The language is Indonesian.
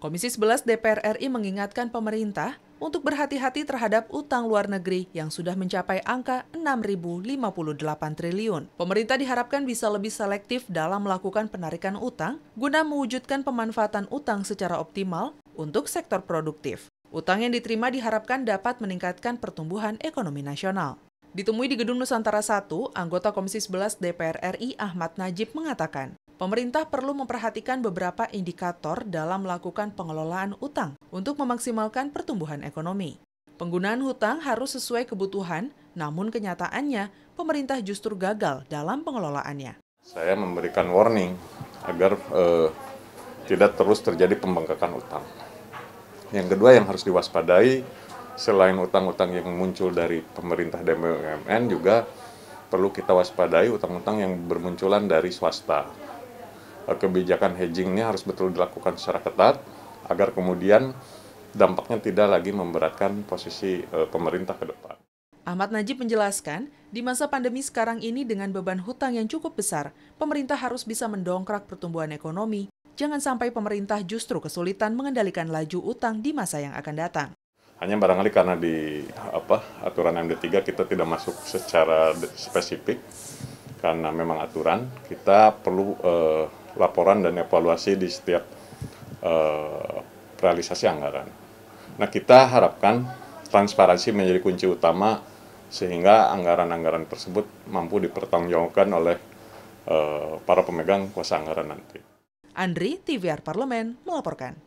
Komisi 11 DPR RI mengingatkan pemerintah untuk berhati-hati terhadap utang luar negeri yang sudah mencapai angka 6.058 triliun. Pemerintah diharapkan bisa lebih selektif dalam melakukan penarikan utang guna mewujudkan pemanfaatan utang secara optimal untuk sektor produktif. Utang yang diterima diharapkan dapat meningkatkan pertumbuhan ekonomi nasional. Ditemui di Gedung Nusantara I, anggota Komisi 11 DPR RI Ahmad Najib mengatakan, Pemerintah perlu memperhatikan beberapa indikator dalam melakukan pengelolaan utang untuk memaksimalkan pertumbuhan ekonomi. Penggunaan hutang harus sesuai kebutuhan, namun kenyataannya pemerintah justru gagal dalam pengelolaannya. Saya memberikan warning agar eh, tidak terus terjadi pembengkakan utang. Yang kedua yang harus diwaspadai selain utang-utang yang muncul dari pemerintah dan BUMN juga perlu kita waspadai utang-utang yang bermunculan dari swasta. Eh, kebijakan hedging ini harus betul dilakukan secara ketat agar kemudian dampaknya tidak lagi memberatkan posisi eh, pemerintah ke depan. Ahmad Najib menjelaskan, di masa pandemi sekarang ini dengan beban hutang yang cukup besar, pemerintah harus bisa mendongkrak pertumbuhan ekonomi. Jangan sampai pemerintah justru kesulitan mengendalikan laju utang di masa yang akan datang. Hanya barangkali karena di apa aturan MD3 kita tidak masuk secara spesifik karena memang aturan, kita perlu eh, laporan dan evaluasi di setiap uh, realisasi anggaran. Nah, kita harapkan transparansi menjadi kunci utama sehingga anggaran-anggaran tersebut mampu dipertanggungjawabkan oleh uh, para pemegang kuasa anggaran nanti. Andri, TVR Parlemen, melaporkan.